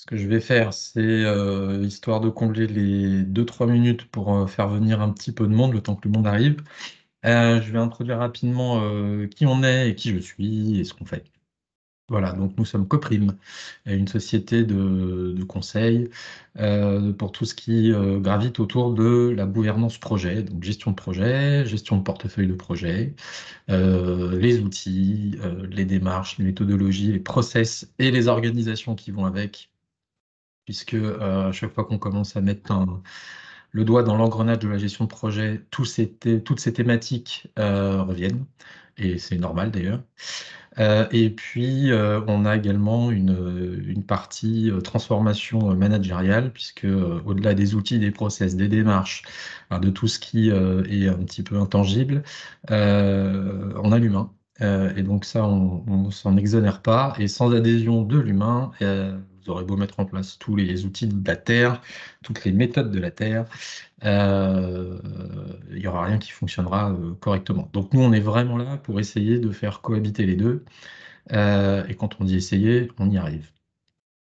Ce que je vais faire, c'est euh, histoire de combler les 2-3 minutes pour euh, faire venir un petit peu de monde, le temps que le monde arrive. Euh, je vais introduire rapidement qui on est et qui je suis et ce qu'on fait. Voilà, donc nous sommes Coprime, une société de, conseils pour tout ce qui gravite autour de la gouvernance projet, donc gestion de projet, gestion de portefeuille de projet, les outils, les démarches, les méthodologies, les process et les organisations qui vont avec puisque euh, à chaque fois qu'on commence à mettre le doigt dans l'engrenage de la gestion de projet, ces toutes ces thématiques euh, reviennent, et c'est normal d'ailleurs. Euh, et puis, on a également une, une partie transformation managériale, puisque au-delà des outils, des process, des démarches, de tout ce qui est un petit peu intangible, on a l'humain. et donc ça, on ne s'en exonère pas. Et sans adhésion de l'humain, vous aurez beau mettre en place tous les outils de la Terre, toutes les méthodes de la Terre, euh, il n'y aura rien qui fonctionnera euh, correctement. Donc nous, on est vraiment là pour essayer de faire cohabiter les deux. Euh, et quand on dit essayer, on y arrive.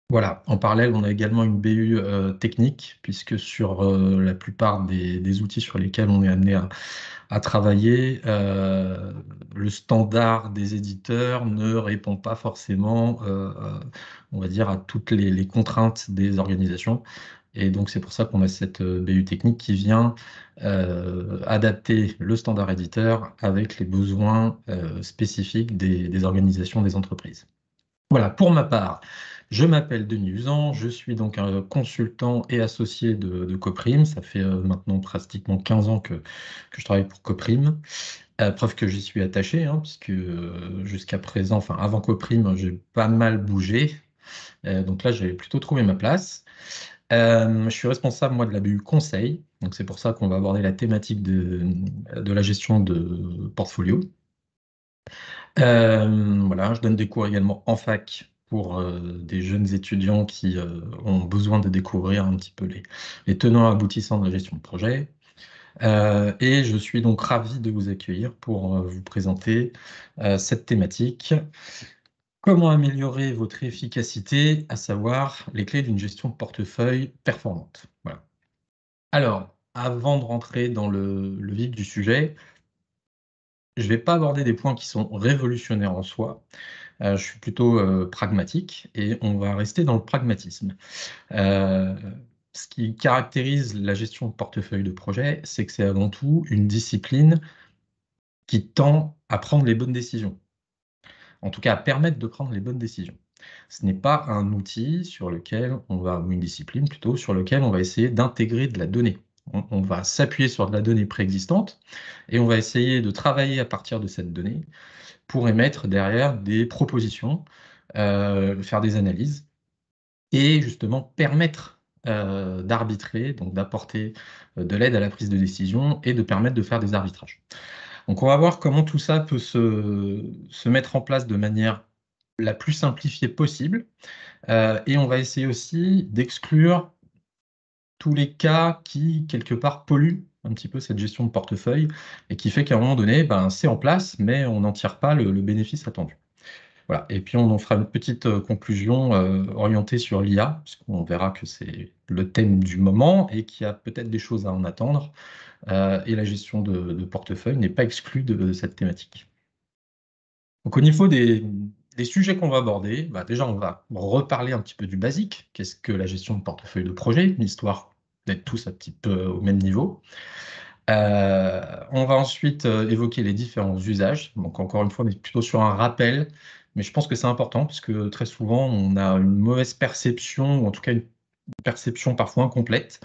Voilà, en parallèle, on a également une BU euh, technique, puisque sur euh, la plupart des, outils sur lesquels on est amené à, travailler, euh, le standard des éditeurs ne répond pas forcément, on va dire, à toutes les, contraintes des organisations. Et donc, c'est pour ça qu'on a cette BU technique qui vient adapter le standard éditeur avec les besoins spécifiques des, des, organisations des entreprises. Voilà, pour ma part, je m'appelle Denis Usan, je suis donc un consultant et associé de, Coprime. Ça fait euh, maintenant pratiquement 15 ans que, je travaille pour Coprime. preuve que j'y suis attaché, hein, puisque euh, jusqu'à présent, enfin avant Coprime, j'ai pas mal bougé. Euh, donc là, j'avais plutôt trouvé ma place. je suis responsable, moi, de la BU Conseil. Donc c'est pour ça qu'on va aborder la thématique de, la gestion de portfolio. voilà, je donne des cours également en fac pour euh, des jeunes étudiants qui euh, ont besoin de découvrir un petit peu les, tenants aboutissants de la gestion de projet. Euh, et je suis donc ravi de vous accueillir pour vous présenter cette thématique. Comment améliorer votre efficacité, à savoir les clés d'une gestion de portefeuille performante. Alors, avant de rentrer dans le vif du sujet, je ne vais pas aborder des points qui sont révolutionnaires en soi. Euh, je suis plutôt euh, pragmatique et on va rester dans le pragmatisme. Euh, ce qui caractérise la gestion de portefeuille de projet, c'est que c'est avant tout une discipline qui tend à prendre les bonnes décisions. En tout cas, à permettre de prendre les bonnes décisions. Ce n'est pas un outil sur lequel on va, ou une discipline plutôt, sur lequel on va essayer d'intégrer de la donnée on, va s'appuyer sur de la donnée préexistante et on va essayer de travailler à partir de cette donnée pour émettre derrière des propositions, euh, faire des analyses et justement permettre euh, d'arbitrer, donc d'apporter euh, de l'aide à la prise de décision et de permettre de faire des arbitrages. Donc on va voir comment tout ça peut se, mettre en place de manière la plus simplifiée possible. et on va essayer aussi d'exclure tous les cas qui, quelque part, polluent un petit peu cette gestion de portefeuille et qui fait qu'à un moment donné, ben, c'est en place, mais on n'en tire pas le, bénéfice attendu. Voilà. Et puis on en fera une petite euh, conclusion euh, orientée sur l'IA, puisqu'on verra que c'est le thème du moment et qu'il y a peut-être des choses à en attendre. Euh, et la gestion de, portefeuille n'est pas exclue de cette thématique. Donc au niveau des, des sujets qu'on va aborder, bah, déjà on va reparler un petit peu du basique, qu'est-ce que la gestion de portefeuille de projet, histoire d'être tous un petit peu au même niveau. Euh, on va ensuite euh, évoquer les différents usages, donc encore une fois, mais plutôt sur un rappel, mais je pense que c'est important puisque très souvent on a une mauvaise perception, ou en tout cas une perception parfois incomplète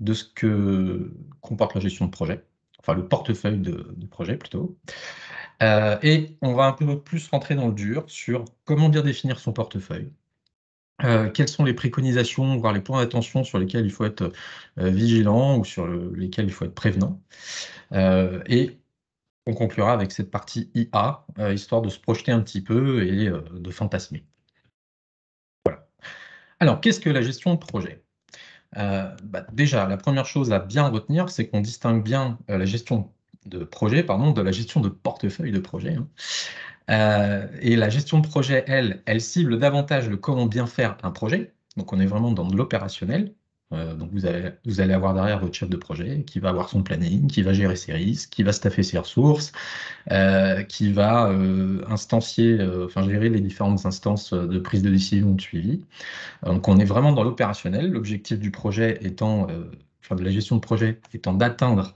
de ce que comporte la gestion de projet, enfin le portefeuille de, de projet plutôt. Euh, et on va un peu plus rentrer dans le dur sur comment bien définir son portefeuille. Euh, quelles sont les préconisations, voire les points d'attention sur lesquels il faut être euh, vigilant ou sur lesquels il faut être prévenant. et on conclura avec cette partie IA, histoire de se projeter un petit peu et de fantasmer. Voilà. Alors, qu'est-ce que la gestion de projet bah, déjà, la première chose à bien retenir, c'est qu'on distingue bien la gestion de projet, pardon, de la gestion de portefeuille de projet. Hein. Euh, et la gestion de projet, elle, elle cible davantage le comment bien faire un projet. Donc on est vraiment dans de l'opérationnel. Euh, donc vous, allez avoir derrière votre chef de projet qui va avoir son planning, qui va gérer ses risques, qui va staffer ses ressources, euh, qui va instancier, enfin gérer les différentes instances de prise de décision de suivi. Donc on est vraiment dans l'opérationnel. L'objectif du projet étant de la gestion de projet étant d'atteindre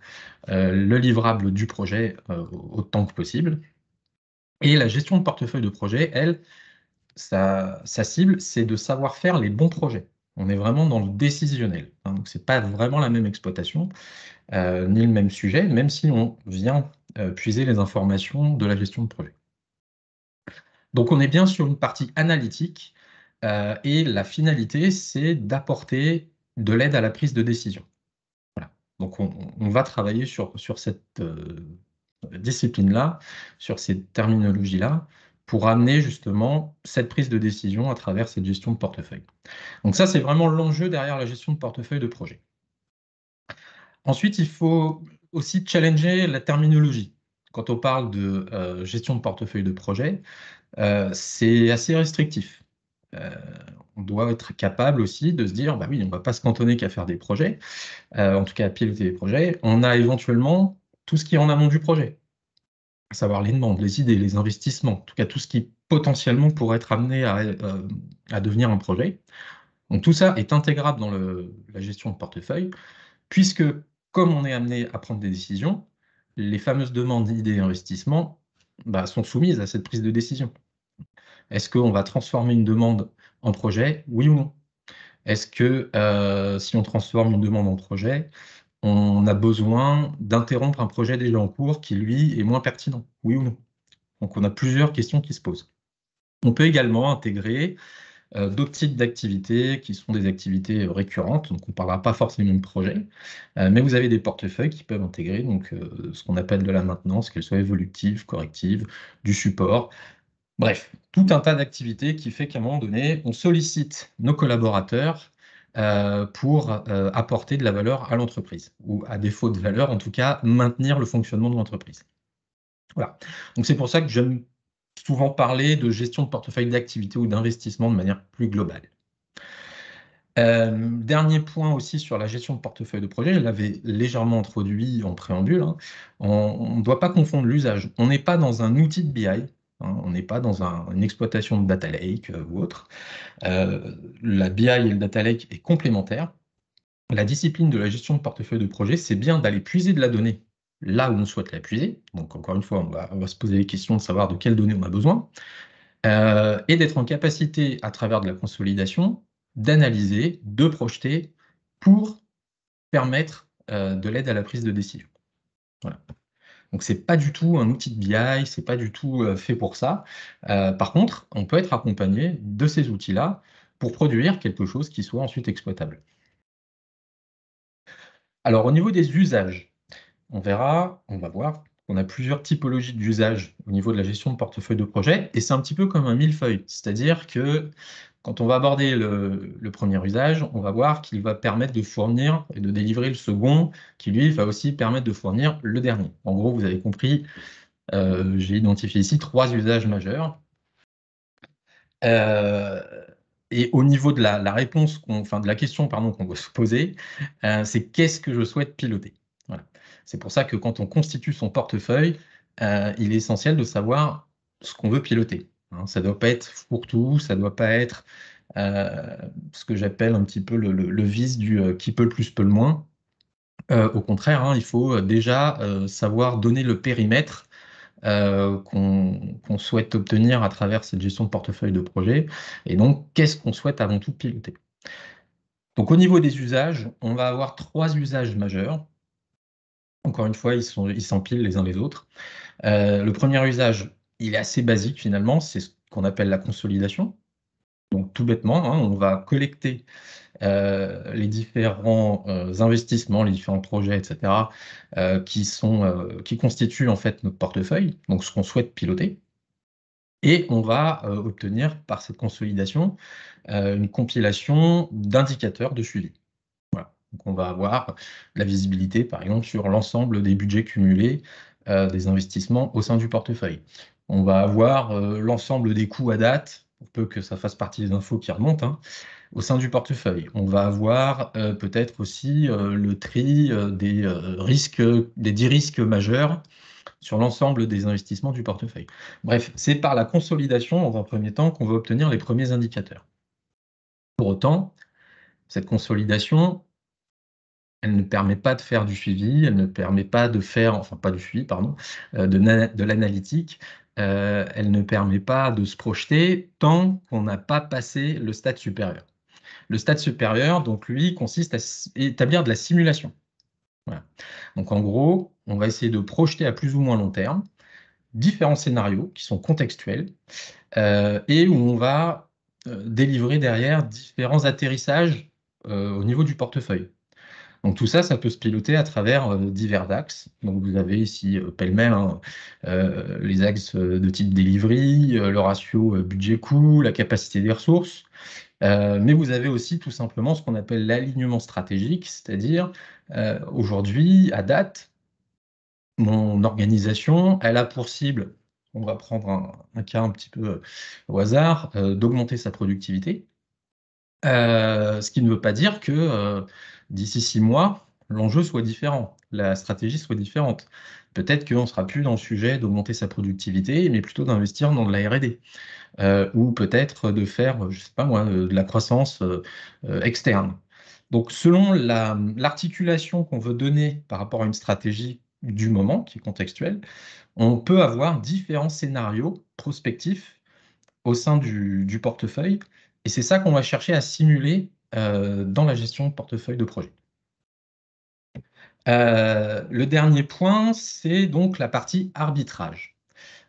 euh, le livrable du projet euh, autant que possible. Et la gestion de portefeuille de projet, elle, sa, cible, c'est de savoir faire les bons projets. On est vraiment dans le décisionnel. Hein, donc, ce n'est pas vraiment la même exploitation, euh, ni le même sujet, même si on vient puiser les informations de la gestion de projet. Donc, on est bien sur une partie analytique et la finalité, c'est d'apporter de l'aide à la prise de décision. Donc on, va travailler sur, cette euh, discipline-là, sur ces terminologies-là, pour amener justement cette prise de décision à travers cette gestion de portefeuille. Donc ça, c'est vraiment l'enjeu derrière la gestion de portefeuille de projet. Ensuite, il faut aussi challenger la terminologie. Quand on parle de euh, gestion de portefeuille de projet, euh, c'est assez restrictif on doit être capable aussi de se dire, bah oui, on ne va pas se cantonner qu'à faire des projets, euh, en tout cas à piloter des projets. On a éventuellement tout ce qui est en amont du projet, à savoir les demandes, les idées, les investissements, en tout cas tout ce qui potentiellement pourrait être amené à, euh, devenir un projet. Donc tout ça est intégrable dans la gestion de portefeuille, puisque comme on est amené à prendre des décisions, les fameuses demandes, idées et investissements bah, sont soumises à cette prise de décision. Est-ce qu'on va transformer une demande en projet, oui ou non Est-ce que euh, si on transforme une demande en projet, on a besoin d'interrompre un projet déjà en cours qui, lui, est moins pertinent, oui ou non Donc, on a plusieurs questions qui se posent. On peut également intégrer euh, d'autres types d'activités qui sont des activités récurrentes, donc on ne parlera pas forcément de projet, euh, mais vous avez des portefeuilles qui peuvent intégrer donc, ce qu'on appelle de la maintenance, qu'elle soit évolutive, corrective, du support, Bref, tout un tas d'activités qui fait qu'à un moment donné, on sollicite nos collaborateurs euh, pour euh, apporter de la valeur à l'entreprise, ou à défaut de valeur, en tout cas, maintenir le fonctionnement de l'entreprise. Voilà. Donc c'est pour ça que j'aime souvent parler de gestion de portefeuille d'activité ou d'investissement de manière plus globale. Euh, dernier point aussi sur la gestion de portefeuille de projet, je l'avais légèrement introduit en préambule. Hein. On ne doit pas confondre l'usage. On n'est pas dans un outil de BI, Hein. on n'est pas dans une exploitation de data lake euh, ou autre. Euh, la BI et le data lake est complémentaire. La discipline de la gestion de portefeuille de projet, c'est bien d'aller puiser de la donnée là où on souhaite la puiser. Donc encore une fois, on va, se poser les questions de savoir de quelles données on a besoin. Euh, et d'être en capacité, à travers de la consolidation, d'analyser, de projeter pour permettre de l'aide à la prise de décision. Voilà. Donc c'est pas du tout un outil de BI, c'est pas du tout euh, fait pour ça. Euh, par contre, on peut être accompagné de ces outils-là pour produire quelque chose qui soit ensuite exploitable. Alors au niveau des usages, on verra, on va voir qu'on a plusieurs typologies d'usages au niveau de la gestion de portefeuille de projet, et c'est un petit peu comme un millefeuille, c'est-à-dire que quand on va aborder le, premier usage, on va voir qu'il va permettre de fournir et de délivrer le second, qui lui va aussi permettre de fournir le dernier. En gros, vous avez compris, euh, j'ai identifié ici trois usages majeurs. Euh, et au niveau de la, réponse, enfin de la question pardon qu'on doit se poser, euh, c'est qu'est-ce que je souhaite piloter. C'est pour ça que quand on constitue son portefeuille, il est essentiel de savoir ce qu'on veut piloter. Hein. ça ne doit pas être pour tout, ça ne doit pas être euh, ce que j'appelle un petit peu le, vice du euh, qui peut le plus peut le moins. Euh, au contraire, hein, il faut déjà savoir donner le périmètre qu'on souhaite obtenir à travers cette gestion de portefeuille de projet. Et donc, qu'est-ce qu'on souhaite avant tout piloter Donc, au niveau des usages, on va avoir trois usages majeurs. Encore une fois, ils s'empilent les uns les autres. le premier usage, il est assez basique finalement, c'est ce qu'on appelle la consolidation. Donc tout bêtement, hein, on va collecter euh, les différents euh, investissements, les différents projets, etc., euh, qui, sont, qui constituent en fait notre portefeuille, donc ce qu'on souhaite piloter. Et on va obtenir par cette consolidation une compilation d'indicateurs de suivi. Voilà. Donc on va avoir la visibilité, par exemple, sur l'ensemble des budgets cumulés des investissements au sein du portefeuille on va avoir euh, l'ensemble des coûts à date, pour peu que ça fasse partie des infos qui remontent, hein, au sein du portefeuille. On va avoir euh, peut-être aussi euh, le tri des risques, des 10 risques majeurs sur l'ensemble des investissements du portefeuille. Bref, c'est par la consolidation, dans un premier temps, qu'on va obtenir les premiers indicateurs. Pour autant, cette consolidation, elle ne permet pas de faire du suivi, elle ne permet pas de faire, enfin pas du suivi, pardon, de, de l'analytique, euh, elle ne permet pas de se projeter tant qu'on n'a pas passé le stade supérieur. Le stade supérieur, donc lui, consiste à établir de la simulation. Donc en gros, on va essayer de projeter à plus ou moins long terme différents scénarios qui sont contextuels euh, et où on va euh, délivrer derrière différents atterrissages au niveau du portefeuille. Donc tout ça, ça peut se piloter à travers euh, divers axes. Donc vous avez ici euh, pêle-mêle hein, euh, les axes de type delivery, le ratio budget-coût, la capacité des ressources. mais vous avez aussi tout simplement ce qu'on appelle l'alignement stratégique, c'est-à-dire aujourd'hui, à date, mon organisation, elle a pour cible, on va prendre un, cas un petit peu au hasard, d'augmenter sa productivité. Euh, ce qui ne veut pas dire que euh, d'ici six mois, l'enjeu soit différent, la stratégie soit différente. Peut-être qu'on ne sera plus dans le sujet d'augmenter sa productivité, mais plutôt d'investir dans de la RD. Euh, ou peut-être de faire, je sais pas moi, de la croissance externe. Donc selon l'articulation qu'on veut donner par rapport à une stratégie du moment, qui est contextuelle, on peut avoir différents scénarios prospectifs au sein du portefeuille et c'est ça qu'on va chercher à simuler euh, dans la gestion de portefeuille de projet. Euh, le dernier point, c'est donc la partie arbitrage.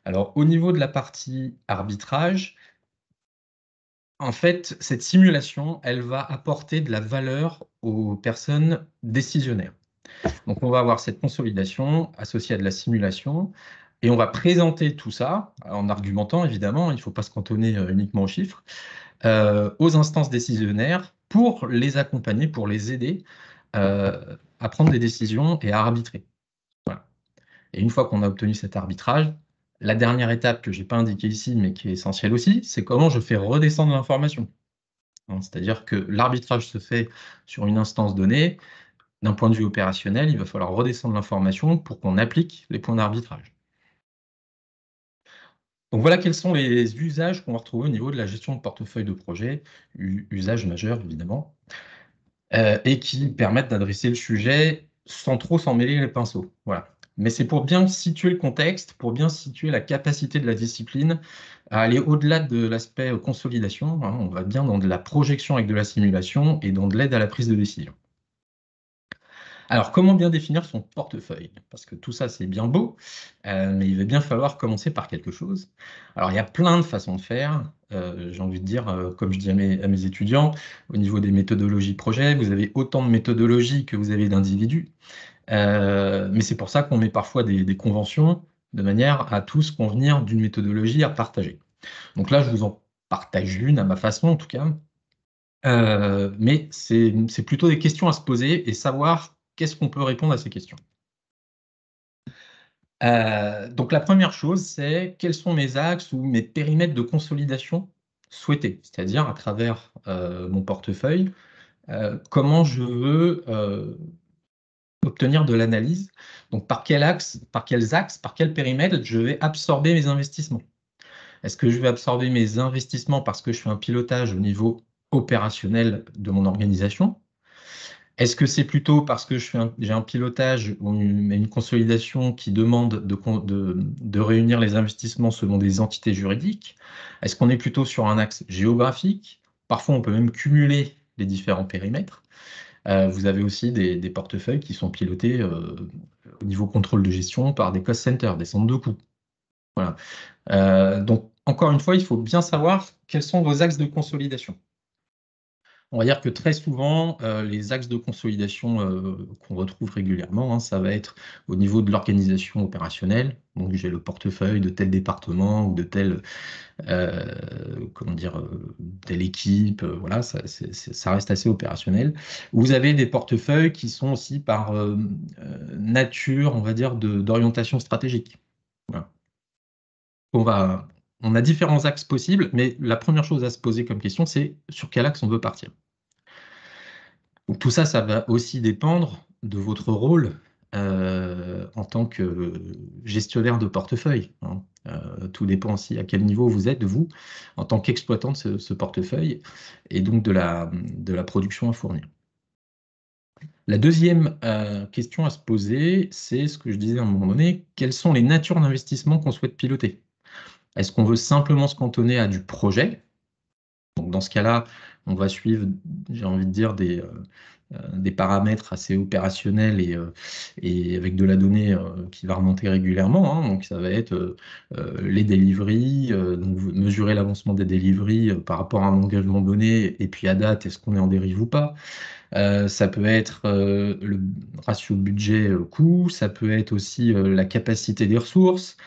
Alors, au niveau de la partie arbitrage, en fait, cette simulation, elle va apporter de la valeur aux personnes décisionnaires. Donc, on va avoir cette consolidation associée à de la simulation et on va présenter tout ça en argumentant, évidemment, il ne faut pas se cantonner euh, uniquement aux chiffres, euh, aux instances décisionnaires pour les accompagner, pour les aider euh, à prendre des décisions et à arbitrer. Voilà. Et une fois qu'on a obtenu cet arbitrage, la dernière étape que je n'ai pas indiquée ici, mais qui est essentielle aussi, c'est comment je fais redescendre l'information. Hein, c'est-à-dire que l'arbitrage se fait sur une instance donnée. D'un point de vue opérationnel, il va falloir redescendre l'information pour qu'on applique les points d'arbitrage. Donc voilà quels sont les usages qu'on va retrouver au niveau de la gestion de portefeuille de projet, usage majeur évidemment, euh, et qui permettent d'adresser le sujet sans trop s'en mêler les pinceaux. Voilà. Mais c'est pour bien situer le contexte, pour bien situer la capacité de la discipline à aller au-delà de l'aspect consolidation. Hein. on va bien dans de la projection avec de la simulation et dans de l'aide à la prise de décision. Alors, comment bien définir son portefeuille Parce que tout ça, c'est bien beau, euh, mais il va bien falloir commencer par quelque chose. Alors, il y a plein de façons de faire. Euh, j'ai envie de dire, euh, comme je dis à mes, étudiants, au niveau des méthodologies projet, vous avez autant de méthodologies que vous avez d'individus. mais c'est pour ça qu'on met parfois des, conventions de manière à tous convenir d'une méthodologie à partager. Donc là, je vous en partage une à ma façon, en tout cas. mais c'est plutôt des questions à se poser et savoir Qu'est-ce qu'on peut répondre à ces questions euh, donc la première chose, c'est quels sont mes axes ou mes périmètres de consolidation souhaités, c'est-à-dire à travers euh, mon portefeuille, euh, comment je veux obtenir de l'analyse, donc par quel axe, par quels axes, par quels périmètre je vais absorber mes investissements. Est-ce que je vais absorber mes investissements parce que je fais un pilotage au niveau opérationnel de mon organisation est-ce que c'est plutôt parce que j'ai un, pilotage ou une, consolidation qui demande de, réunir les investissements selon des entités juridiques Est-ce qu'on est plutôt sur un axe géographique Parfois, on peut même cumuler les différents périmètres. Euh, vous avez aussi des, portefeuilles qui sont pilotés euh, au niveau contrôle de gestion par des cost centers, des centres de coûts. Voilà. Euh, donc, encore une fois, il faut bien savoir quels sont vos axes de consolidation. On va dire que très souvent, euh, les axes de consolidation euh, qu'on retrouve régulièrement, hein, ça va être au niveau de l'organisation opérationnelle. Donc j'ai le portefeuille de tel département ou de telle, euh, comment dire, telle équipe. voilà, ça, reste assez opérationnel. Vous avez des portefeuilles qui sont aussi par nature, on va dire, d'orientation stratégique. On va, on a différents axes possibles, mais la première chose à se poser comme question, c'est sur quel axe on veut partir. tout ça, ça va aussi dépendre de votre rôle euh, en tant que gestionnaire de portefeuille. Hein. Euh, tout dépend aussi à quel niveau vous êtes, vous, en tant qu'exploitant de ce, portefeuille, et donc de la, production à fournir. La deuxième euh, question à se poser, c'est ce que je disais à un moment donné, quelles sont les natures d'investissement qu'on souhaite piloter est-ce qu'on veut simplement se cantonner à du projet Donc dans ce cas-là, on va suivre, j'ai envie de dire, des, euh, euh, paramètres assez opérationnels euh, et, avec de la donnée qui va remonter régulièrement. Hein. Donc ça va être les deliveries, mesurer l'avancement des deliveries par rapport à un engagement donné, et puis à date, est-ce qu'on est en dérive ou pas ça peut être le ratio budget-coût, ça peut être aussi la capacité des ressources,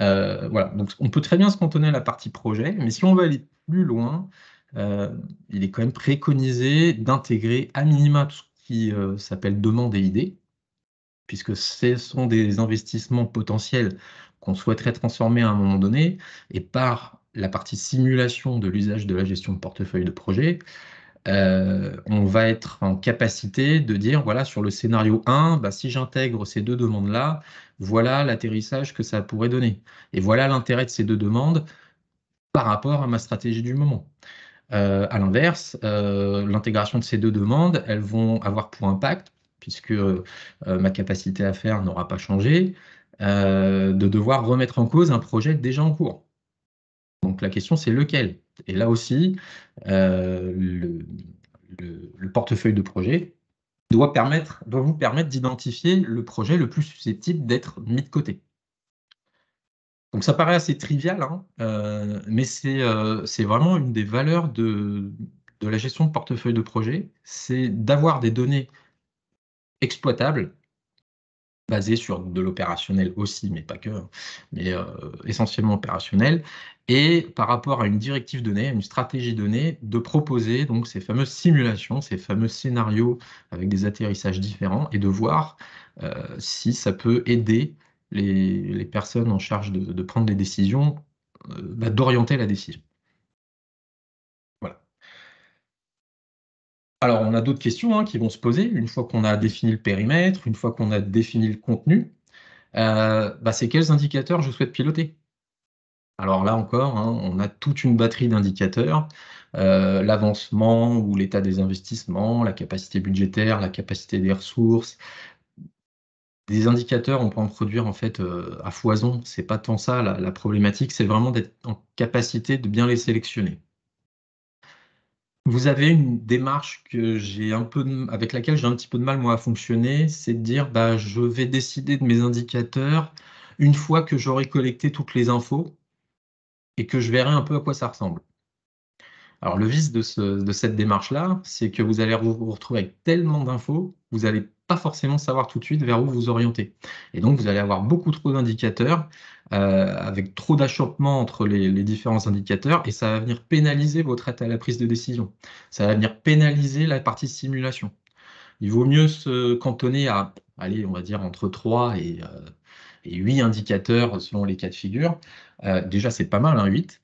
euh, voilà, donc on peut très bien se cantonner à la partie projet, mais si on veut aller plus loin, euh, il est quand même préconisé d'intégrer à minima tout ce qui euh, s'appelle demande et idée, puisque ce sont des investissements potentiels qu'on souhaiterait transformer à un moment donné, et par la partie simulation de l'usage de la gestion de portefeuille de projet, euh, on va être en capacité de dire, voilà, sur le scénario 1, bah, si j'intègre ces deux demandes-là, voilà l'atterrissage que ça pourrait donner. Et voilà l'intérêt de ces deux demandes par rapport à ma stratégie du moment. Euh, à l'inverse, euh, l'intégration de ces deux demandes, elles vont avoir pour impact, puisque ma capacité à faire n'aura pas changé, de devoir remettre en cause un projet déjà en cours. Donc la question, c'est lequel Et là aussi, euh, le, portefeuille de projet doit, permettre, doit vous permettre d'identifier le projet le plus susceptible d'être mis de côté. Donc ça paraît assez trivial, hein, euh, mais euh, c'est vraiment une des valeurs de, de la gestion de portefeuille de projet, c'est d'avoir des données exploitables basé sur de l'opérationnel aussi, mais pas que, hein, mais euh, essentiellement opérationnel, et par rapport à une directive donnée, à une stratégie donnée, de proposer donc ces fameuses simulations, ces fameux scénarios avec des atterrissages différents, et de voir euh, si ça peut aider les, personnes en charge de, prendre des décisions, euh, bah, d'orienter la décision. Alors, on a d'autres questions hein, qui vont se poser une fois qu'on a défini le périmètre, une fois qu'on a défini le contenu. Euh, bah, c'est quels indicateurs je souhaite piloter Alors là encore, hein, on a toute une batterie d'indicateurs. Euh, l'avancement ou l'état des investissements, la capacité budgétaire, la capacité des ressources. Des indicateurs, on peut en produire en fait euh, à foison. C'est pas tant ça la problématique, c'est vraiment d'être en capacité de bien les sélectionner. Vous avez une démarche que j'ai un peu avec laquelle j'ai un petit peu de mal moi à fonctionner, c'est de dire bah je vais décider de mes indicateurs une fois que j'aurai collecté toutes les infos et que je verrai un peu à quoi ça ressemble. Alors le vice de, ce, de cette démarche là, c'est que vous allez vous retrouver avec tellement d'infos, vous allez pas forcément savoir tout de suite vers où vous orienter. Et donc, vous allez avoir beaucoup trop d'indicateurs, euh, avec trop d'achoppement entre les, différents indicateurs, et ça va venir pénaliser votre aide à la prise de décision. Ça va venir pénaliser la partie simulation. Il vaut mieux se cantonner à, allez, on va dire entre 3 et, 8 euh, indicateurs selon les cas de figure. Euh, déjà, c'est pas mal, 8. Hein,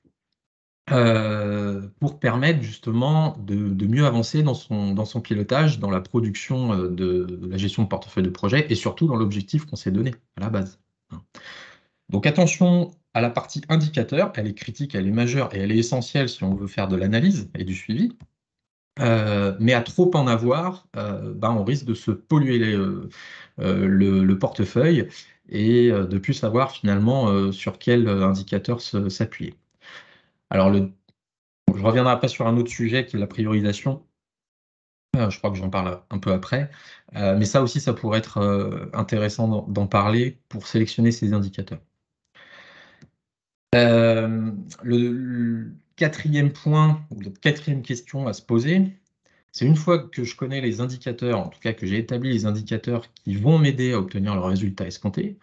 euh, pour permettre justement de, mieux avancer dans son, dans son pilotage, dans la production euh, de, la gestion de portefeuille de projet et surtout dans l'objectif qu'on s'est donné à la base. Hein. Donc attention à la partie indicateur, elle est critique, elle est majeure et elle est essentielle si on veut faire de l'analyse et du suivi. Euh, mais à trop en avoir, ben on risque de se polluer le, portefeuille et de plus savoir finalement sur quel indicateur s'appuyer. Alors, je reviendrai après sur un autre sujet qui est la priorisation. Euh, je crois que j'en parle un peu après. Euh, mais ça aussi, ça pourrait être euh, intéressant d'en parler pour sélectionner ces indicateurs. Le, le, quatrième point, ou la quatrième question à se poser, c'est une fois que je connais les indicateurs, en tout cas que j'ai établi les indicateurs qui vont m'aider à obtenir le résultat escompté,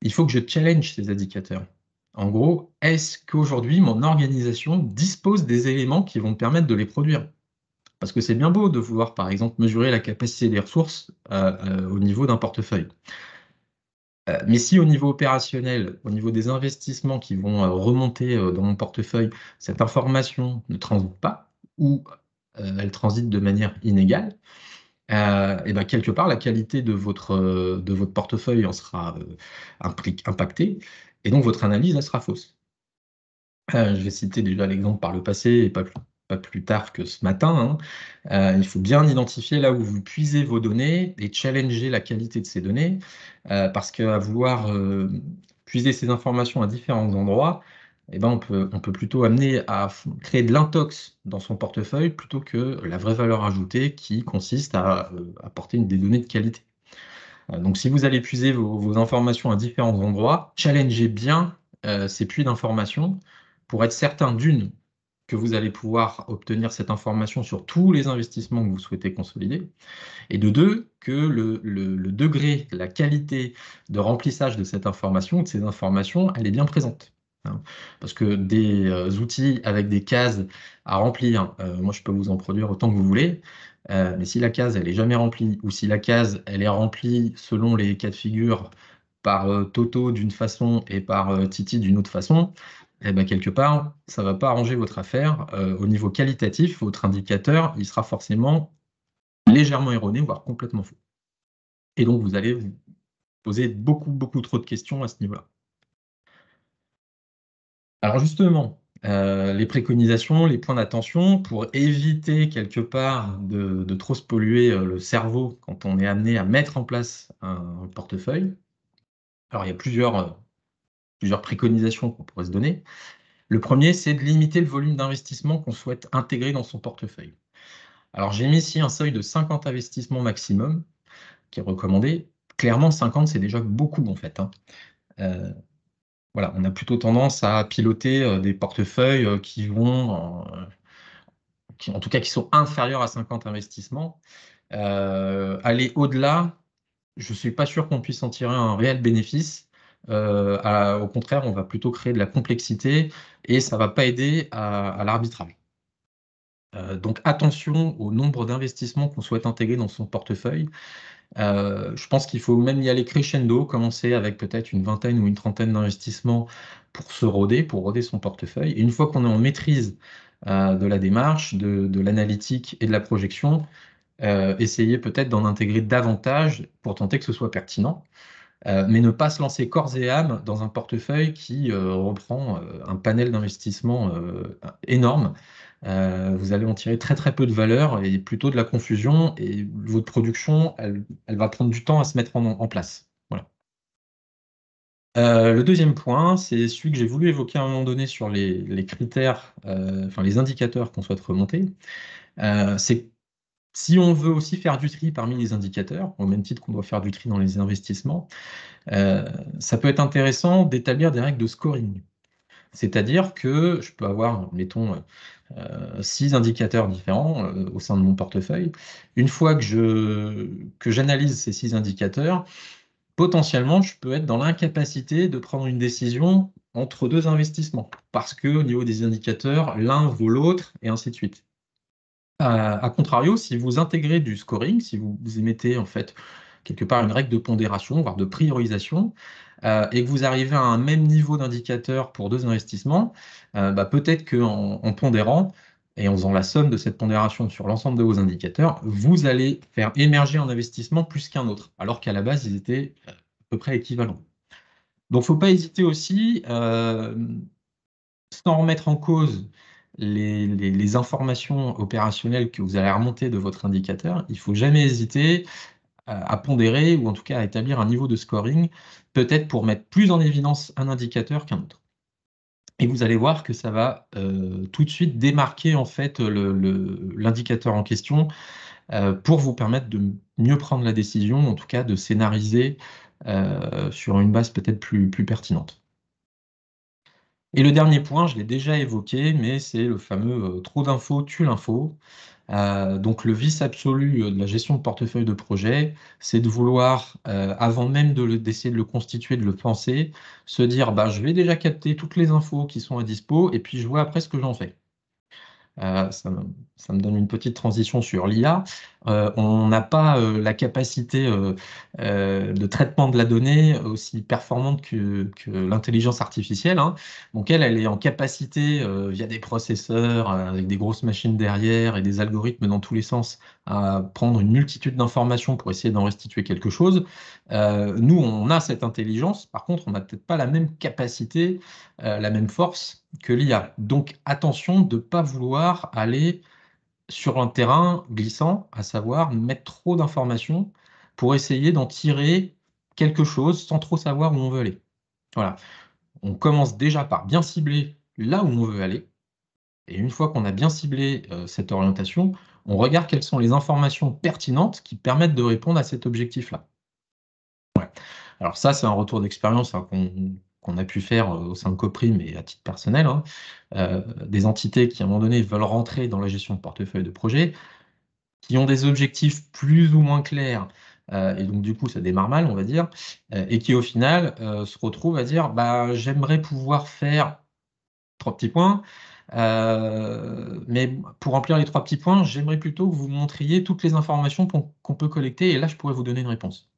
il faut que je challenge ces indicateurs. En gros, est-ce qu'aujourd'hui, mon organisation dispose des éléments qui vont me permettre de les produire Parce que c'est bien beau de vouloir, par exemple, mesurer la capacité des ressources euh, euh, au niveau d'un portefeuille. Euh, mais si au niveau opérationnel, au niveau des investissements qui vont remonter dans mon portefeuille, cette information ne transite pas ou elle transite de manière inégale, euh, et ben quelque part, la qualité de votre, euh, de votre portefeuille en sera euh, impactée, et donc votre analyse, sera fausse. je vais citer déjà l'exemple par le passé, et pas plus, pas plus tard que ce matin. Hein. il faut bien identifier là où vous puisez vos données et challenger la qualité de ces données, parce qu'à vouloir puiser ces informations à différents endroits, eh ben on, peut, plutôt amener à créer de l'intox dans son portefeuille plutôt que la vraie valeur ajoutée qui consiste à euh, apporter des données de qualité. Euh, donc si vous allez puiser vos, informations à différents endroits, challengez bien euh, ces puits d'informations pour être certain d'une que vous allez pouvoir obtenir cette information sur tous les investissements que vous souhaitez consolider, et de deux, que le degré, la qualité de remplissage de cette information, de ces informations, elle est bien présente. Hein. Parce que des euh, outils avec des cases à remplir, euh, moi je peux vous en produire autant que vous voulez, euh, mais si la case elle est jamais remplie ou si la case elle est remplie selon les cas de figure par Toto d'une façon et par Titi d'une autre façon, et eh ben, quelque part ça ne va pas arranger votre affaire. au niveau qualitatif, votre indicateur il sera forcément légèrement erroné voire complètement faux. Et donc vous allez vous poser beaucoup beaucoup trop de questions à ce niveau-là. Alors justement, euh, les préconisations, les points d'attention pour éviter quelque part de, trop se polluer euh, le cerveau quand on est amené à mettre en place un portefeuille. Alors il y a euh, plusieurs, préconisations qu'on pourrait se donner. Le premier, c'est de limiter le volume d'investissement qu'on souhaite intégrer dans son portefeuille. Alors j'ai mis ici un seuil de 50 investissements maximum qui est recommandé. Clairement, 50, c'est déjà beaucoup en fait. Hein. Voilà, on a plutôt tendance à piloter euh, des portefeuilles euh, qui vont, euh, en tout cas qui sont inférieurs à 50 investissements. aller au-delà, je ne suis pas sûr qu'on puisse en tirer un réel bénéfice. au contraire, on va plutôt créer de la complexité et ça ne va pas aider à, l'arbitrage. donc attention au nombre d'investissements qu'on souhaite intégrer dans son portefeuille. Euh, je pense qu'il faut même y aller crescendo, commencer avec peut-être une vingtaine ou une trentaine d'investissements pour se roder, pour roder son portefeuille. Et une fois qu'on est en maîtrise euh, de la démarche, de, l'analytique et de la projection, euh, essayer peut-être d'en intégrer davantage pour tenter que ce soit pertinent. mais ne pas se lancer corps et âme dans un portefeuille qui reprend un panel d'investissements énorme euh, vous allez en tirer très très peu de valeur et plutôt de la confusion et votre production, elle, va prendre du temps à se mettre en, place. Voilà. Euh, le deuxième point, c'est celui que j'ai voulu évoquer à un moment donné sur les, critères, euh, enfin les indicateurs qu'on souhaite remonter. c'est si on veut aussi faire du tri parmi les indicateurs, au même titre qu'on doit faire du tri dans les investissements, ça peut être intéressant d'établir des règles de scoring. C'est-à-dire que je peux avoir, mettons, euh, six indicateurs différents euh, au sein de mon portefeuille. Une fois que je que j'analyse ces six indicateurs, potentiellement, je peux être dans l'incapacité de prendre une décision entre deux investissements, parce que au niveau des indicateurs, l'un vaut l'autre, et ainsi de suite. A contrario, si vous intégrez du scoring, si vous, vous émettez en fait quelque part une règle de pondération, voire de priorisation, euh, et que vous arrivez à un même niveau d'indicateur pour deux investissements, euh, bah, peut-être qu'en en pondérant et en faisant la somme de cette pondération sur l'ensemble de vos indicateurs, vous allez faire émerger un investissement plus qu'un autre, alors qu'à la base, ils étaient euh, à peu près équivalents. Donc, il ne faut pas hésiter aussi, sans remettre en cause les, les, informations opérationnelles que vous allez remonter de votre indicateur, il ne faut jamais hésiter euh, à pondérer ou en tout cas à établir un niveau de scoring, peut-être pour mettre plus en évidence un indicateur qu'un autre. Et vous allez voir que ça va euh, tout de suite démarquer en fait l'indicateur en question euh, pour vous permettre de mieux prendre la décision, en tout cas de scénariser sur une base peut-être plus, plus pertinente. Et le dernier point, je l'ai déjà évoqué, mais c'est le fameux trop d'infos tue l'info. Euh, donc le vice absolu euh, de la gestion de portefeuille de projet, c'est de vouloir, euh, avant même d'essayer de, le constituer, de le penser, se dire bah, je vais déjà capter toutes les infos qui sont à dispo et puis je vois après ce que j'en fais. Euh, ça, me, donne une petite transition sur l'IA. Euh, on n'a pas euh, la capacité de traitement de la donnée aussi performante que, l'intelligence artificielle. Hein. Donc elle, elle est en capacité, via des processeurs, avec des grosses machines derrière et des algorithmes dans tous les sens, à prendre une multitude d'informations pour essayer d'en restituer quelque chose. Euh, nous, on a cette intelligence, par contre, on n'a peut-être pas la même capacité, euh, la même force que l'IA. Donc attention de ne pas vouloir aller sur un terrain glissant, à savoir mettre trop d'informations pour essayer d'en tirer quelque chose sans trop savoir où on veut aller. Voilà. On commence déjà par bien cibler là où on veut aller. Et une fois qu'on a bien ciblé euh, cette orientation, on regarde quelles sont les informations pertinentes qui permettent de répondre à cet objectif-là. Alors ça, c'est un retour d'expérience hein, qu'on a pu faire euh, au sein de Coprime et à titre personnel, hein. euh, des entités qui à un moment donné veulent rentrer dans la gestion de portefeuille de projet, qui ont des objectifs plus ou moins clairs, euh, et donc du coup ça démarre mal, on va dire, et qui au final se retrouvent à dire bah, j'aimerais pouvoir faire trois petits points, mais pour remplir les trois petits points, j'aimerais plutôt que vous montriez toutes les informations qu'on peut collecter et là, je pourrais vous donner une réponse.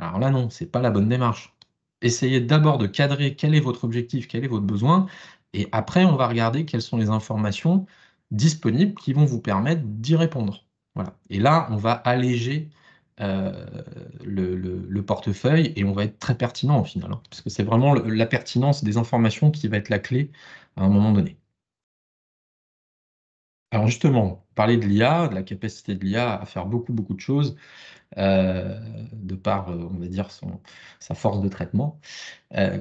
Alors là, non, ce n'est pas la bonne démarche. Essayez d'abord de cadrer quel est votre objectif, quel est votre besoin, et après, on va regarder quelles sont les informations disponibles qui vont vous permettre d'y répondre. Voilà. Et là, on va alléger euh, le, portefeuille et on va être très pertinent au final, hein, parce que c'est vraiment la pertinence des informations qui va être la clé à un moment donné. Alors justement, parler de l'IA, de la capacité de l'IA à faire beaucoup, beaucoup de choses, euh, de par, euh, on va dire, sa force de traitement. Euh,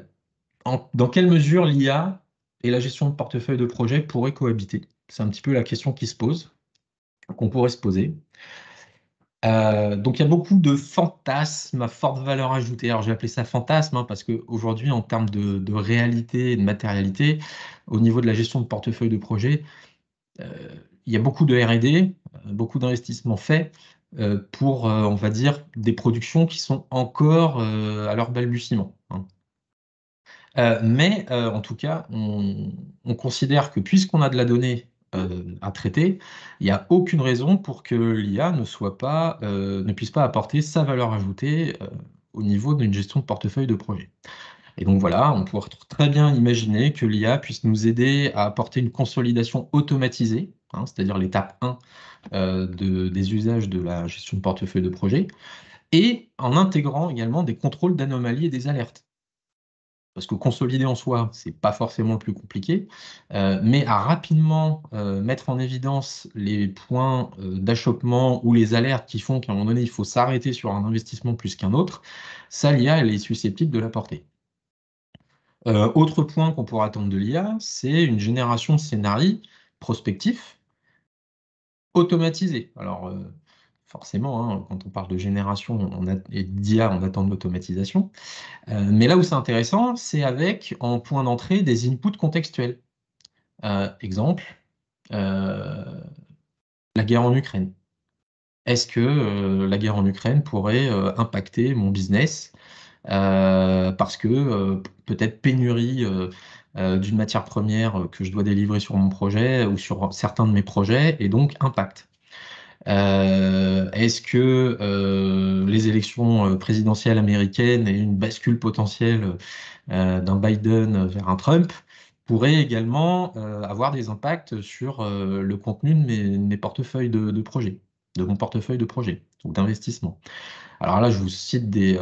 dans quelle mesure l'IA et la gestion de portefeuille de projet pourraient cohabiter C'est un petit peu la question qui se pose, qu'on pourrait se poser. donc il y a beaucoup de fantasmes à forte valeur ajoutée. Alors j'ai appelé ça fantasme hein, parce qu'aujourd'hui, en termes de, de réalité et de matérialité, au niveau de la gestion de portefeuille de projet, euh, il y a beaucoup de RD, euh, beaucoup d'investissements faits euh, pour, on va dire, des productions qui sont encore à leur balbutiement. Hein. mais en tout cas, on, considère que puisqu'on a de la donnée à traiter, il n'y a aucune raison pour que l'IA ne ne puisse pas apporter sa valeur ajoutée au niveau d'une gestion de portefeuille de projet. Et donc voilà, on pourrait très bien imaginer que l'IA puisse nous aider à apporter une consolidation automatisée, hein, c'est-à-dire l'étape 1 euh, des usages de la gestion de portefeuille de projet, et en intégrant également des contrôles d'anomalies et des alertes. Parce que consolider en soi, ce n'est pas forcément le plus compliqué, euh, mais à rapidement euh, mettre en évidence les points d'achoppement ou les alertes qui font qu'à un moment donné, il faut s'arrêter sur un investissement plus qu'un autre, ça, l'IA, elle est susceptible de l'apporter. Euh, autre point qu'on pourrait attendre de l'IA, c'est une génération de scénarii prospectifs automatisés. Alors, euh, forcément, hein, quand on parle de génération on et d'IA, on attend de l'automatisation. Euh, mais là où c'est intéressant, c'est avec, en point d'entrée, des inputs contextuels. exemple, la guerre en Ukraine. Est-ce que la guerre en Ukraine pourrait impacter mon business euh, parce que euh, peut-être pénurie euh, d'une matière première que je dois délivrer sur mon projet ou sur certains de mes projets, et donc impact. Est-ce que les élections présidentielles américaines et une bascule potentielle d'un Biden vers un Trump pourraient également avoir des impacts sur le contenu de mes, portefeuilles de, projets, de mon portefeuille de projets ou d'investissement Alors là, je vous cite des,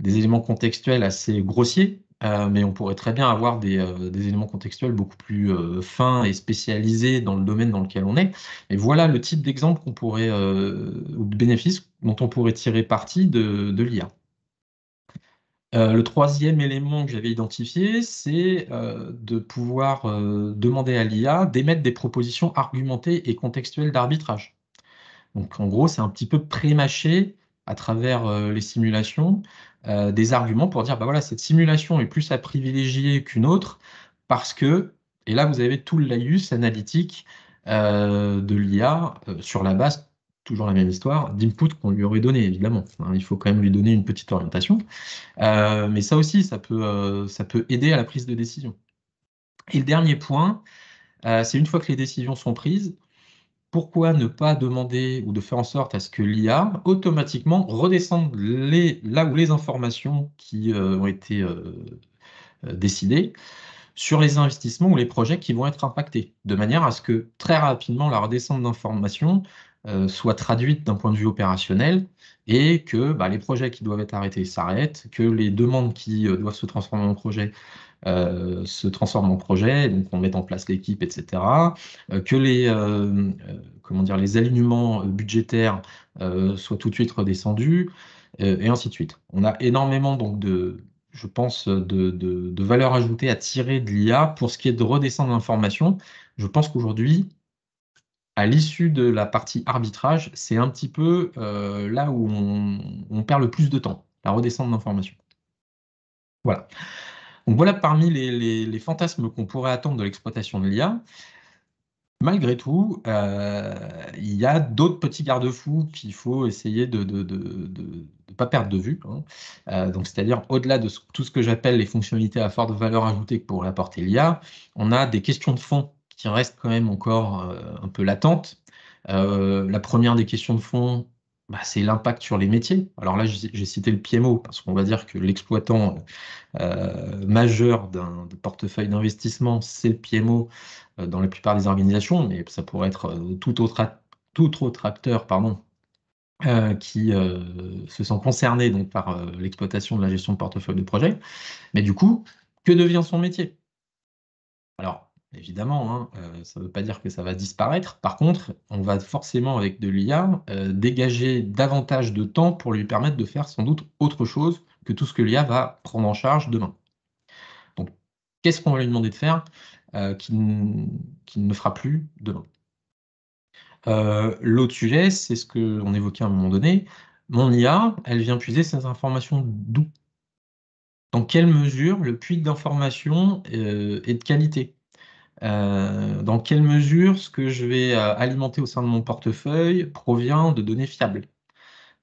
des éléments contextuels assez grossiers, euh, mais on pourrait très bien avoir des, euh, éléments contextuels beaucoup plus euh, fins et spécialisés dans le domaine dans lequel on est. Et voilà le type d'exemple qu'on pourrait, ou de bénéfice dont on pourrait tirer parti de, l'IA. le troisième élément que j'avais identifié, c'est de pouvoir demander à l'IA d'émettre des propositions argumentées et contextuelles d'arbitrage. Donc en gros, c'est un petit peu prémâché à travers euh, les simulations euh, des arguments pour dire bah voilà cette simulation est plus à privilégier qu'une autre parce que et là vous avez tout le laïus analytique euh, de l'IA sur la base toujours la même histoire d'input qu'on lui aurait donné évidemment il faut quand même lui donner une petite orientation mais ça aussi ça peut ça peut aider à la prise de décision et le dernier point c'est une fois que les décisions sont prises pourquoi ne pas demander ou de faire en sorte à ce que l'IA automatiquement redescende les, là où les informations qui euh, ont été euh, euh, décidées sur les investissements ou les projets qui vont être impactés, de manière à ce que très rapidement la redescente d'informations soit traduite d'un point de vue opérationnel et que bah, les projets qui doivent être arrêtés s'arrêtent, que les demandes qui doivent se transformer en projets euh, se transforme en projet, donc on met en place l'équipe, etc. Euh, que les, euh, comment dire, les alignements budgétaires soient tout de suite redescendus, et ainsi de suite. On a énormément donc de, je pense, de, valeur ajoutée à tirer de l'IA pour ce qui est de redescendre l'information. Je pense qu'aujourd'hui, à l'issue de la partie arbitrage, c'est un petit peu là où on, perd le plus de temps, la redescendre l'information Voilà. Donc voilà parmi les, fantasmes qu'on pourrait attendre de l'exploitation de l'IA. Malgré tout, euh, il y a d'autres petits garde-fous qu'il faut essayer de ne pas perdre de vue. Hein. Euh, donc, c'est-à-dire au-delà de tout ce que j'appelle les fonctionnalités à forte valeur ajoutée pour apporter l'IA, on a des questions de fond qui restent quand même encore euh, un peu latentes. la première des questions de fond, bah, c'est l'impact sur les métiers. Alors là, j'ai cité le PMO, parce qu'on va dire que l'exploitant euh, majeur d'un portefeuille d'investissement, c'est le PMO euh, dans la plupart des organisations, mais ça pourrait être euh, tout, autre tout autre acteur pardon, qui se sent concerné donc, par l'exploitation de la gestion de portefeuille de projet. Mais du coup, que devient son métier Alors, évidemment, hein, euh, ça ne veut pas dire que ça va disparaître. Par contre, on va forcément, avec de l'IA, euh, dégager davantage de temps pour lui permettre de faire sans doute autre chose que tout ce que l'IA va prendre en charge demain. Donc, qu'est-ce qu'on va lui demander de faire euh, qu'il ne fera plus demain L'autre sujet, c'est ce qu'on évoquait à un moment donné. Mon IA, elle vient puiser ses informations d'où Dans quelle mesure le puits d'information est de qualité euh, dans quelle mesure ce que je vais euh, alimenter au sein de mon portefeuille provient de données fiables.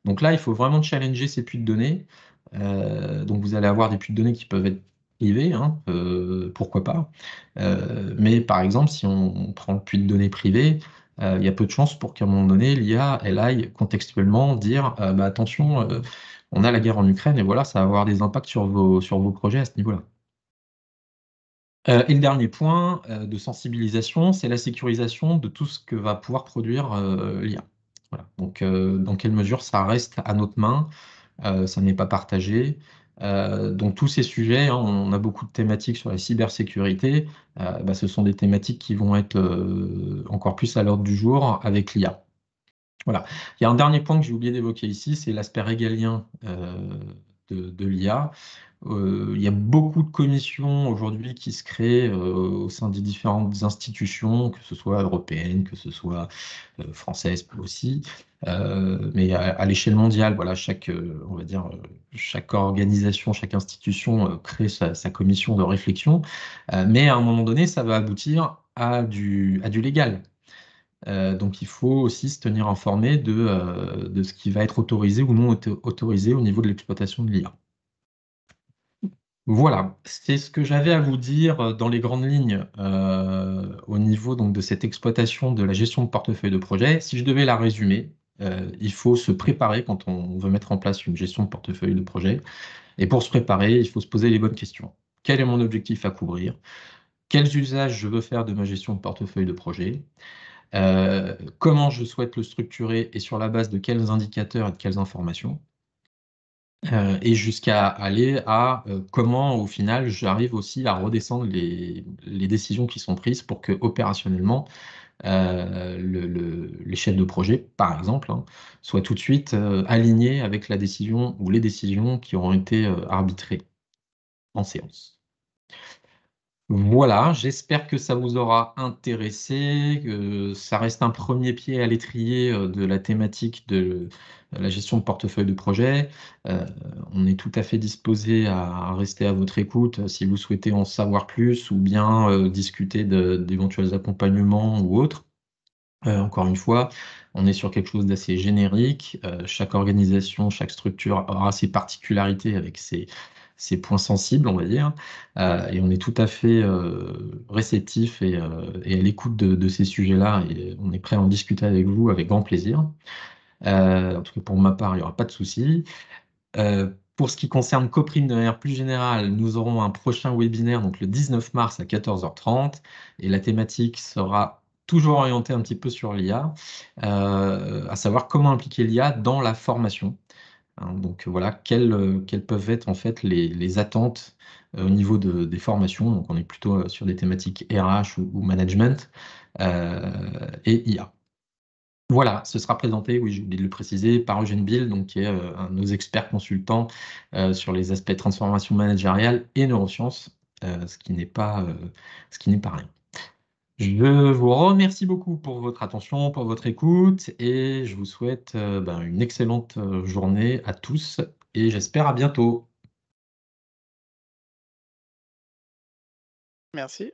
Donc là, il faut vraiment challenger ces puits de données. Euh, donc vous allez avoir des puits de données qui peuvent être privés, hein, pourquoi pas. mais par exemple, si on, prend le puits de données privé, il y a peu de chances pour qu'à un moment donné, l'IA, elle aille contextuellement dire bah, attention, on a la guerre en Ukraine et voilà, ça va avoir des impacts sur vos projets à ce niveau-là. Euh, et le dernier point euh, de sensibilisation, c'est la sécurisation de tout ce que va pouvoir produire euh, l'IA. Donc, dans quelle mesure ça reste à notre main, ça n'est pas partagé. donc, tous ces sujets, hein, on a beaucoup de thématiques sur la cybersécurité, bah, ce sont des thématiques qui vont être encore plus à l'ordre du jour avec l'IA. Voilà. Il y a un dernier point que j'ai oublié d'évoquer ici, c'est l'aspect régalien de, de l'IA. Euh, il y a beaucoup de commissions aujourd'hui qui se créent euh, au sein des différentes institutions, que ce soit européennes, que ce soit euh, françaises aussi, mais à, l'échelle mondiale, voilà, chaque, on va dire, chaque organisation, chaque institution crée sa, commission de réflexion, mais à un moment donné, ça va aboutir à du, à du légal. donc il faut aussi se tenir informé de, de, ce qui va être autorisé ou non autorisé au niveau de l'exploitation de l'IA. Voilà, c'est ce que j'avais à vous dire euh, dans les grandes lignes euh, au niveau donc, de cette exploitation de la gestion de portefeuille de projet. Si je devais la résumer, euh, il faut se préparer quand on veut mettre en place une gestion de portefeuille de projet. Et pour se préparer, il faut se poser les bonnes questions. Quel est mon objectif à couvrir Quels usages je veux faire de ma gestion de portefeuille de projet Comment je souhaite le structurer et sur la base de quels indicateurs et de quelles informations euh, et jusqu'à aller à euh, comment au final j'arrive aussi à redescendre les, décisions qui sont prises pour que opérationnellement euh, les chefs de projet, par exemple, hein, soient tout de suite alignés avec la décision ou les décisions qui auront été arbitrées en séance. Voilà, j'espère que ça vous aura intéressé, que ça reste un premier pied à l'étrier euh, de la thématique de euh, la gestion de portefeuille de projet. Euh, on est tout à fait disposé à rester à votre écoute si vous souhaitez en savoir plus ou bien discuter d'éventuels accompagnements ou autres. encore une fois, on est sur quelque chose d'assez générique. chaque organisation, chaque structure aura ses particularités avec ses, ces points sensibles, on va dire. Euh, et on est tout à fait euh, réceptif euh, et, à l'écoute de, ces sujets-là. Et on est prêt à en discuter avec vous avec grand plaisir. en tout cas, pour ma part, il n'y aura pas de souci. Pour ce qui concerne Coprime de manière plus générale, nous aurons un prochain webinaire donc le 19 mars à 14h30 et la thématique sera toujours orientée un petit peu sur l'IA, à savoir comment impliquer l'IA dans la formation. Hein, donc euh, voilà, euh, quelles, peuvent être en fait les, attentes euh, au niveau des formations. Donc on est plutôt sur des thématiques RH ou, management et IA. Voilà, ce sera présenté, oui, j'ai oublié de le préciser, par Eugène Bill, donc, qui est un de nos experts consultants sur les aspects transformation managériale et neurosciences, ce qui n'est pas, ce qui n'est pas rien. Je vous remercie beaucoup pour votre attention, pour votre écoute et je vous souhaite euh, ben, une excellente euh, journée à tous et j'espère à bientôt. Merci.